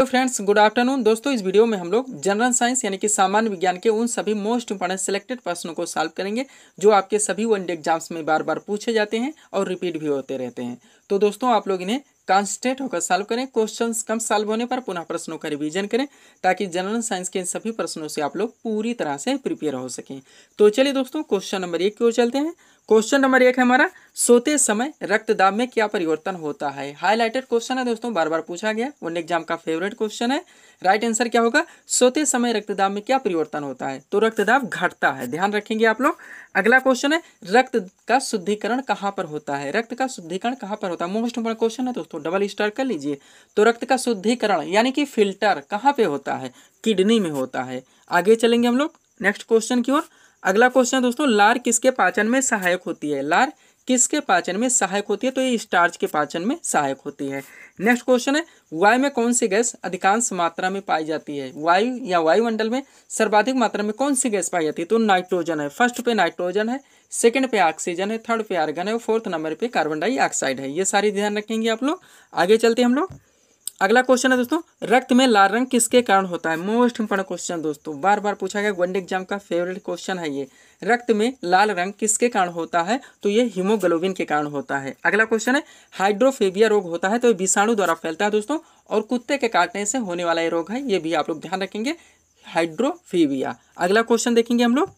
hello friends good afternoon दोस्तों इस video में हम लोग जनरल साइंस यानी कि सामान्य विज्ञान के उन सभी मोस्ट इंपॉर्टेंट सिलेक्टेड प्रश्नों को सॉल्व करेंगे जो आपके सभी वनडे एग्जाम्स में बार बार पूछे जाते हैं और रिपीट भी होते रहते हैं तो दोस्तों आप लोग इन्हें कॉन्स्टेंट होकर सॉल्व करें क्वेश्चन कम सॉल्व होने पर पुनः प्रश्नों का रिवीजन करें ताकि जनरल साइंस के इन सभी प्रश्नों से आप लोग पूरी तरह से प्रिपेयर हो सकें तो चलिए दोस्तों क्वेश्चन नंबर एक की ओर चलते हैं क्वेश्चन नंबर एक है हमारा सोते समय रक्तदाब में क्या परिवर्तन होता है हाईलाइटेड क्वेश्चन है दोस्तों बार बार पूछा गया उन एग्जाम का फेवरेट क्वेश्चन है राइट आंसर क्या होगा सोते समय रक्तदाब में क्या परिवर्तन होता है तो रक्तदाब घटता है ध्यान रखेंगे आप लोग अगला क्वेश्चन है रक्त का शुद्धिकरण कहाँ पर होता है रक्त का शुद्धिकरण कहाँ पर होता है मोस्ट इंपोर्टेंट क्वेश्चन है दोस्तों डबल स्टार कर लीजिए तो रक्त का शुद्धिकरण यानी कि फिल्टर कहाँ पे होता है किडनी में होता है आगे चलेंगे हम लोग नेक्स्ट क्वेश्चन की ओर अगला क्वेश्चन दोस्तों लार किसके पाचन में सहायक होती है लार किसके पाचन में सहायक होती है तो ये स्टार्च के पाचन में सहायक होती है नेक्स्ट क्वेश्चन है वायु में कौन सी गैस अधिकांश मात्रा में पाई जाती है वायु या वायुमंडल में सर्वाधिक मात्रा में कौन सी गैस पाई जाती है तो नाइट्रोजन है फर्स्ट पे नाइट्रोजन है सेकंड पे ऑक्सीजन है थर्ड पे आर्गन है और फोर्थ नंबर पे कार्बन डाइऑक्साइड है ये सारी ध्यान रखेंगे आप लोग आगे चलते हम लोग अगला क्वेश्चन है दोस्तों रक्त में लाल रंग किसके कारण होता है मोस्ट इंपॉर्टेंट क्वेश्चन दोस्तों बार बार पूछा गया वनडे एग्जाम का फेवरेट क्वेश्चन है ये रक्त में लाल रंग किसके कारण होता है तो ये हीमोग्लोबिन के कारण होता है अगला क्वेश्चन है हाइड्रोफेबिया रोग होता है तो ये विषाणु द्वारा फैलता है दोस्तों और कुत्ते के काटने से होने वाला ये रोग है ये भी आप लोग ध्यान रखेंगे हाइड्रोफेबिया अगला क्वेश्चन देखेंगे हम लोग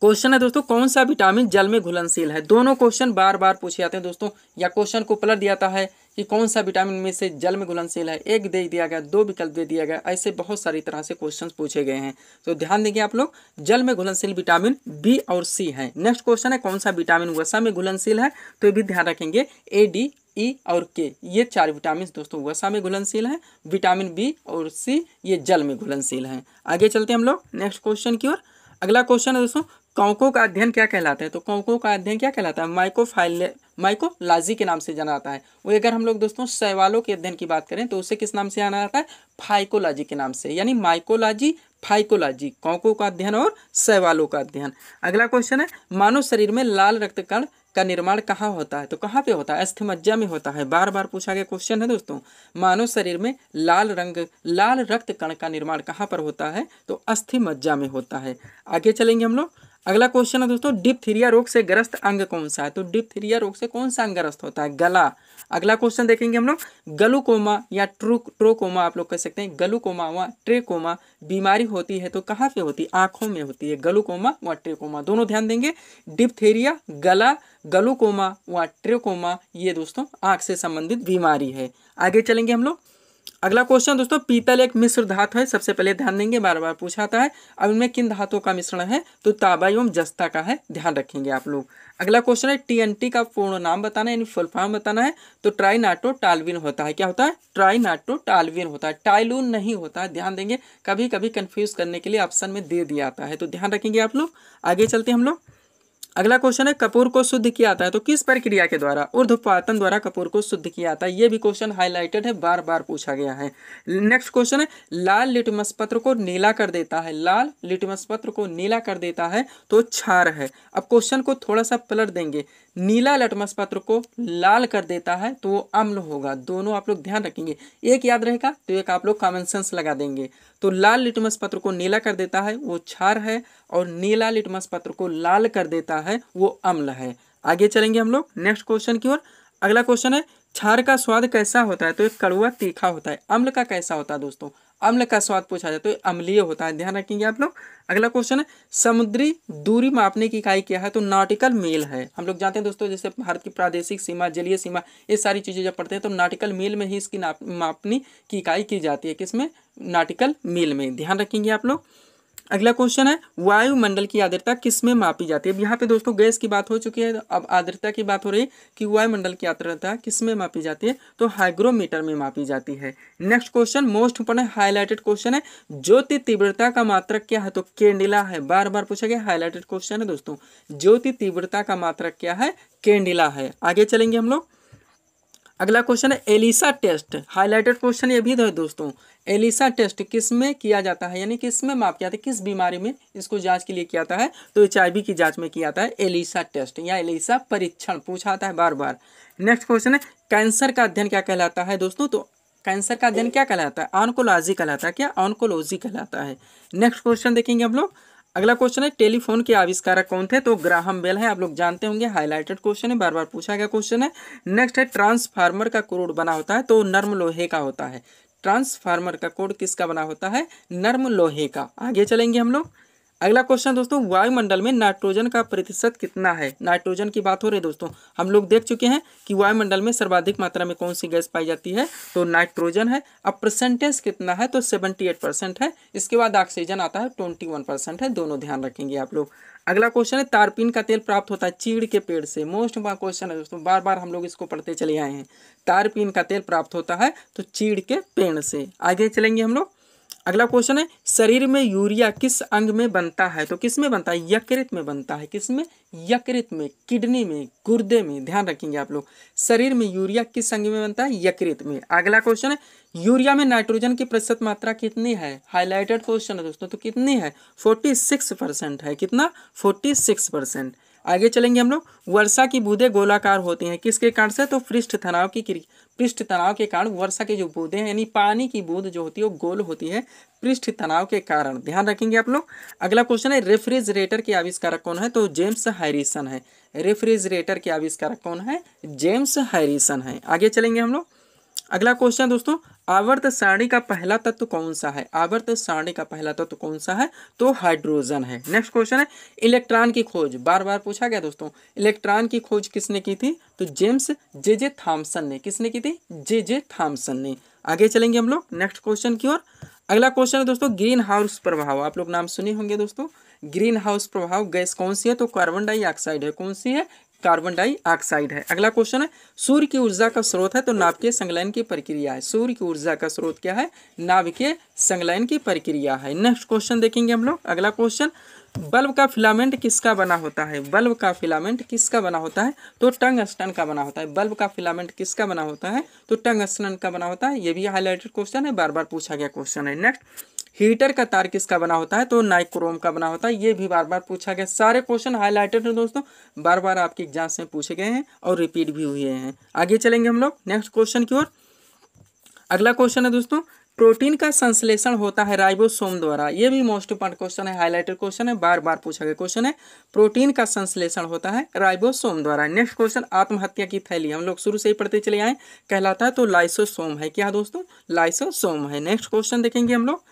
क्वेश्चन है दोस्तों कौन सा विटामिन जल में घुलनशील है दोनों क्वेश्चन बार बार पूछे जाते हैं दोस्तों या क्वेश्चन को पलट दिया जाता है कि कौन सा विटामिन में से जल में घुलनशील है एक दे दिया गया दो विकल्प दे दिया गया ऐसे बहुत सारी तरह से क्वेश्चन पूछे गए हैं तो ध्यान देंगे आप लोग जल में घुलनशील विटामिन बी और सी है नेक्स्ट क्वेश्चन है कौन सा विटामिन वसा में घुलनशील है तो ये भी ध्यान रखेंगे ए डी ई e और के ये चार विटामिन दोस्तों वसा में घुलनशील है विटामिन बी और सी ये जल में घुलनशील है आगे चलते हैं हम लोग नेक्स्ट क्वेश्चन की ओर अगला क्वेश्चन है दोस्तों कौकों का अध्ययन क्या कहलाता है तो कौकों का अध्ययन क्या कहलाता है माइकोफाइल माइकोलाजी के नाम से जाना जाता है वो अगर हम लोग दोस्तों शैवालों के अध्ययन की बात करें तो उसे किस नाम से जाना जाता है फाइकोलॉजी के नाम से यानी माइकोलॉजी फाइकोलॉजी कौकों का अध्ययन और शैवालों का अध्ययन अगला क्वेश्चन है मानव शरीर में लाल रक्त कण का निर्माण कहाँ होता है तो कहाँ पे होता है अस्थमज्जा में होता है बार बार पूछा गया क्वेश्चन है दोस्तों मानव शरीर में लाल रंग लाल रक्त कण का निर्माण कहाँ पर होता है तो अस्थिमज्जा में होता है आगे चलेंगे हम लोग अगला क्वेश्चन है दोस्तों डिप्थीरिया रोग से ग्रस्त अंग कौन सा है तो डिप्थीरिया रोग से कौन सा अंग ग्रस्त होता है गला अगला क्वेश्चन देखेंगे हम लोग गलूकोमा या ट्रू ट्रोकोमा आप लोग कह सकते हैं गलूकोमा व ट्रेकोमा बीमारी होती है तो कहाँ पे होती है आंखों में होती है गलूकोमा व ट्रेकोमा दोनों ध्यान देंगे डिप्थेरिया गला गलूकोमा व ट्रेकोमा ये दोस्तों आँख से संबंधित बीमारी है आगे चलेंगे हम लोग अगला क्वेश्चन दोस्तों पीतल एक मिश्र धातु है सबसे पहले ध्यान देंगे बार बार पूछा आता है अब इनमें किन धातुओं का मिश्रण है तो ताबा एवं जस्ता का है ध्यान रखेंगे आप लोग अगला क्वेश्चन है टीएनटी का पूर्ण नाम बताना है यानी फुल फॉर्म बताना है तो ट्राइनाटो टालविन होता है क्या होता है ट्राइनाटो टालविन होता है टाइलून नहीं होता है ध्यान देंगे कभी कभी कन्फ्यूज करने के लिए ऑप्शन में दे दिया आता है तो ध्यान रखेंगे आप लोग आगे चलते हम लोग अगला क्वेश्चन है कपूर को शुद्ध किया जाता है तो किस प्रक्रिया के द्वारा ऊर्ध्वपातन द्वारा कपूर को शुद्ध किया जाता है ये भी क्वेश्चन हाईलाइटेड है बार बार पूछा गया है नेक्स्ट क्वेश्चन है लाल लिटमस पत्र को नीला कर देता है लाल लिटमस पत्र को नीला कर देता है तो क्षार है अब क्वेश्चन को थोड़ा सा पलट देंगे नीला लटमस पत्र को लाल कर देता है तो वो अम्ल होगा दोनों आप लोग ध्यान रखेंगे एक याद रहेगा तो एक आप लोग कॉमन सेंस लगा देंगे तो लाल लिटमस पत्र को नीला कर देता है वो क्षार है और नीला लिटमस पत्र को लाल कर देता है वो अम्ल है आगे चलेंगे हम लोग नेक्स्ट क्वेश्चन की ओर अगला क्वेश्चन है क्षार का स्वाद कैसा होता है तो एक कड़ुआ तीखा होता है अम्ल का कैसा होता है दोस्तों अम्ल का स्वाद पूछा जाए तो अम्लीय होता है ध्यान रखेंगे आप लोग अगला क्वेश्चन है समुद्री दूरी मापने की इकाई क्या है तो नॉटिकल मेल है हम लोग जानते हैं दोस्तों जैसे भारत की प्रादेशिक सीमा जलीय सीमा ये सारी चीज़ें जब पढ़ते हैं तो नॉटिकल मेल में ही इसकी मापनी की इकाई की जाती है किसमें नॉटिकल मेल में ध्यान रखेंगे आप लोग अगला क्वेश्चन है वायुमंडल की आर्द्रता किस में मापी जाती है अब यहाँ पे दोस्तों गैस की बात हो चुकी है अब आर्द्रता की बात हो रही है कि वायुमंडल की आर्द्रता किस में मापी जाती है तो हाइग्रोमीटर में मापी जाती है next question most important highlighted question है ज्योति तीव्रता का मात्रक क्या है तो केंडिला है बार बार पूछा गया हाईलाइटेड क्वेश्चन है दोस्तों ज्योति तीव्रता का मात्रक क्या है केंडिला है आगे चलेंगे हम लोग अगला क्वेश्चन है एलिसा टेस्ट हाईलाइटेड क्वेश्चन ये भी दोस्तों एलिसा टेस्ट किस में किया जाता है यानी किस में माप किया जाता है किस बीमारी में इसको जांच के लिए किया जाता है तो एच की जांच में किया जाता है एलिसा टेस्ट या एलिसा परीक्षण पूछा है बार बार नेक्स्ट क्वेश्चन है कैंसर का अध्ययन क्या कहलाता है दोस्तों तो कैंसर का अध्ययन क्या कहलाता है ऑनकोलॉजी कहलाता है क्या ऑनकोलॉजी कहलाता है नेक्स्ट क्वेश्चन देखेंगे हम लोग अगला क्वेश्चन है टेलीफोन के आविष्कारक कौन थे तो ग्राहम बेल है आप लोग जानते होंगे हाईलाइटेड क्वेश्चन है बार बार पूछा गया क्वेश्चन है नेक्स्ट है ट्रांसफार्मर का क्रूड बना होता है तो नर्म लोहे का होता है ट्रांसफार्मर का कोड किसका बना होता है नर्म लोहे का आगे चलेंगे हम लोग अगला क्वेश्चन दोस्तों वायुमंडल में नाइट्रोजन का प्रतिशत कितना है नाइट्रोजन की बात हो रही है दोस्तों हम लोग देख चुके हैं कि वायुमंडल में सर्वाधिक मात्रा में कौन सी गैस पाई जाती है तो नाइट्रोजन है अब परसेंटेज कितना है तो सेवेंटी एट परसेंट है इसके बाद ऑक्सीजन आता है ट्वेंटी वन परसेंट है दोनों ध्यान रखेंगे आप लोग अगला क्वेश्चन है तारपीन का तेल प्राप्त होता है चीड़ के पेड़ से मोस्ट बार क्वेश्चन है दोस्तों बार बार हम लोग इसको पढ़ते चले आए हैं तारपीन का तेल प्राप्त होता है तो चीड़ के पेड़ से आगे चलेंगे हम लोग अगला क्वेश्चन है शरीर में यूरिया किस अंग में बनता है तो किस में बनता है यकृत में बनता है किस में यकृत में किडनी में गुर्दे में ध्यान रखेंगे आप लोग शरीर में यूरिया किस अंग में बनता है यकृत में अगला क्वेश्चन है यूरिया में नाइट्रोजन की प्रतिशत मात्रा कितनी है हाईलाइटेड क्वेश्चन है दोस्तों तो कितनी है फोर्टी है कितना फोर्टी आगे चलेंगे हम लोग वर्षा की बूंदे गोलाकार होती हैं किसके कारण से तो पृष्ठ तनाव की पृष्ठ तनाव के कारण वर्षा की जो बूंदे हैं यानी पानी की बूंद जो होती है वो गोल होती है पृष्ठ तनाव के कारण ध्यान रखेंगे आप लोग अगला क्वेश्चन है रेफ्रिजरेटर के आविष्कारक कौन है तो जेम्स हैरिसन है रेफ्रिजरेटर के आविष्कारक कौन है जेम्स हैरिसन है आगे चलेंगे हम लोग अगला क्वेश्चन दोस्तों आवर्त सारणी का पहला तत्व तो कौन सा है आवर्त सारणी का पहला तत्व तो कौन सा है तो हाइड्रोजन है नेक्स्ट क्वेश्चन है इलेक्ट्रॉन की खोज बार बार पूछा गया दोस्तों इलेक्ट्रॉन की खोज किसने की थी तो जेम्स जे जे थॉम्सन ने किसने की थी जे जे थॉम्सन ने आगे चलेंगे हम लोग नेक्स्ट क्वेश्चन की ओर अगला क्वेश्चन है दोस्तों ग्रीन हाउस प्रभाव आप लोग नाम सुने होंगे दोस्तों ग्रीन हाउस प्रभाव गैस कौन सी है तो कार्बन डाइऑक्साइड है कौन सी है कार्बन डाइऑक्साइड है अगला क्वेश्चन है सूर्य की ऊर्जा का स्रोत है तो नाभिकीय संगलन की प्रक्रिया है सूर्य की ऊर्जा का स्रोत क्या है नाभिकीय संगलन की प्रक्रिया है नेक्स्ट क्वेश्चन देखेंगे हम लोग अगला क्वेश्चन बल्ब का फिलामेंट किसका बना होता है बल्ब का फिलामेंट किसका बना होता है तो स्टन का बना होता है बल्ब का फिलामेंट किसका बना होता है तो टंगस्टन का बना होता है ये भी हाईलाइटेड क्वेश्चन है बार बार पूछा गया क्वेश्चन है नेक्स्ट हीटर का तार किसका बना होता है तो नाइक्रोम का बना होता है ये भी बार बार पूछा गया सारे क्वेश्चन हाईलाइटेड हैं दोस्तों बार बार आपके एग्जाम में पूछे गए हैं और रिपीट भी हुए हैं आगे चलेंगे हम लोग नेक्स्ट क्वेश्चन की ओर अगला क्वेश्चन है दोस्तों प्रोटीन का संश्लेषण होता है राइबोसोम द्वारा ये भी मोस्ट इंपॉर्टेंट क्वेश्चन है हाईलाइटेड क्वेश्चन है बार बार पूछा गया क्वेश्चन है प्रोटीन का संश्लेषण होता है राइबोसोम द्वारा नेक्स्ट क्वेश्चन आत्महत्या की थैली हम लोग शुरू से ही पढ़ते चले आए कहलाता है तो लाइसोसोम है क्या दोस्तों लाइसोसोम है नेक्स्ट क्वेश्चन देखेंगे हम लोग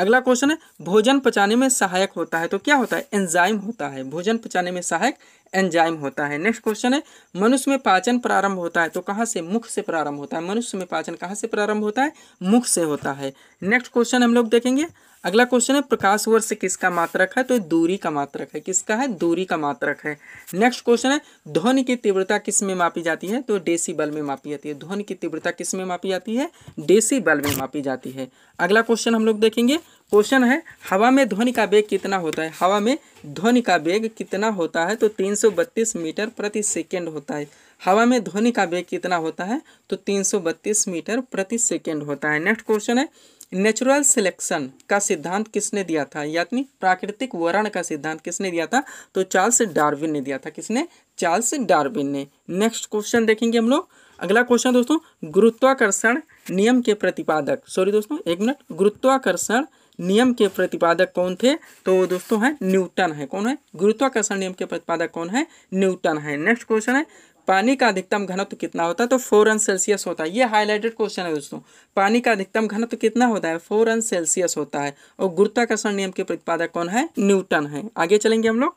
अगला क्वेश्चन है भोजन पचाने में सहायक होता है तो क्या होता है एंजाइम होता है भोजन पचाने में सहायक एंजाइम होता है नेक्स्ट क्वेश्चन है मनुष्य में पाचन प्रारंभ होता है तो कहाँ से मुख से प्रारंभ होता है मनुष्य में पाचन कहाँ से प्रारंभ होता है मुख से होता है नेक्स्ट क्वेश्चन हम लोग देखेंगे अगला क्वेश्चन है प्रकाश वर्ष किसका मात्रक है तो दूरी का मात्रक है किसका है दूरी का मात्रक है नेक्स्ट क्वेश्चन है ध्वनि की तीव्रता किस में मापी जाती है तो बल में मापी जाती है ध्वनि की तीव्रता किस में मापी जाती है बल में मापी जाती है अगला क्वेश्चन हम लोग देखेंगे क्वेश्चन है हवा में ध्वनि का वेग कितना होता है हवा में ध्वनि का वेग कितना होता है तो 332 मीटर प्रति सेकेंड होता है हवा में ध्वनि का वेग कितना होता है तो 332 मीटर प्रति सेकेंड होता है नेक्स्ट क्वेश्चन है नेचुरल सिलेक्शन का सिद्धांत किसने दिया था यानी प्राकृतिक वर्ण का सिद्धांत किसने दिया था तो चार्ल्स डार्विन ने दिया था किसने चार्ल्स डार्विन ने नेक्स्ट क्वेश्चन देखेंगे हम लोग अगला क्वेश्चन दोस्तों गुरुत्वाकर्षण नियम के प्रतिपादक सॉरी दोस्तों एक मिनट गुरुत्वाकर्षण नियम के प्रतिपादक कौन थे तो दोस्तों है न्यूटन है कौन है गुरुत्वाकर्षण नियम के प्रतिपादक कौन है न्यूटन है नेक्स्ट क्वेश्चन है पानी का अधिकतम घनत्व कितना होता है तो फोर एन सेल्सियस होता है ये हाईलाइटेड क्वेश्चन है दोस्तों पानी का अधिकतम घनत्व कितना होता है फोर एन सेल्सियस होता है और गुरुत्वाकर्षण नियम के प्रतिपादक कौन है न्यूटन है आगे चलेंगे हम लोग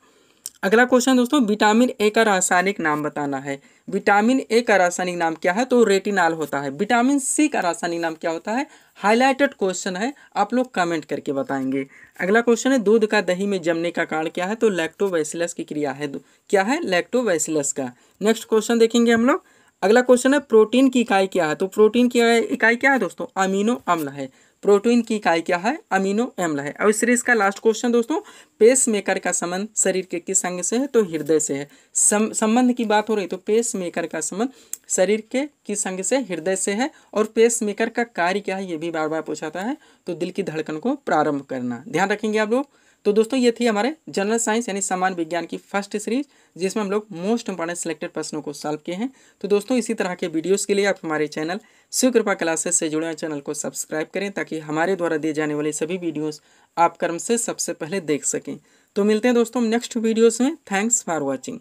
अगला क्वेश्चन दोस्तों विटामिन ए का रासायनिक नाम बताना है विटामिन ए का रासायनिक नाम क्या है तो रेटिनाल होता है विटामिन सी का रासायनिक नाम क्या होता है हाईलाइटेड क्वेश्चन है आप लोग कमेंट करके बताएंगे अगला क्वेश्चन है दूध का दही में जमने का कारण क्या है तो लैक्टोवैसिलस की क्रिया है क्या है लैक्टोवैसिलस का नेक्स्ट क्वेश्चन देखेंगे हम लोग अगला क्वेश्चन है प्रोटीन की इकाई क्या है तो प्रोटीन की इकाई क्या है दोस्तों अमीनो अम्ल है प्रोटीन की इकाई क्या है अमीनो एम्ल है और इस सीरीज का लास्ट क्वेश्चन दोस्तों पेस मेकर का संबंध शरीर के किस अंग से है तो हृदय से है संबंध की बात हो रही तो पेस मेकर का संबंध शरीर के किस अंग से हृदय से है और पेस मेकर का कार्य क्या है ये भी बार बार पूछाता है तो दिल की धड़कन को प्रारंभ करना ध्यान रखेंगे आप लोग तो दोस्तों ये थी हमारे जनरल साइंस यानी सामान्य विज्ञान की फर्स्ट सीरीज जिसमें हम लोग मोस्ट इंपॉर्टेंट सिलेक्टेड प्रश्नों को सॉल्व किए हैं तो दोस्तों इसी तरह के वीडियोस के लिए आप हमारे चैनल शिव कृपा क्लासेस से जुड़े हुए चैनल को सब्सक्राइब करें ताकि हमारे द्वारा दिए जाने वाले सभी वीडियोज़ आप कर्म से सबसे पहले देख सकें तो मिलते हैं दोस्तों नेक्स्ट वीडियोज़ में थैंक्स फॉर वॉचिंग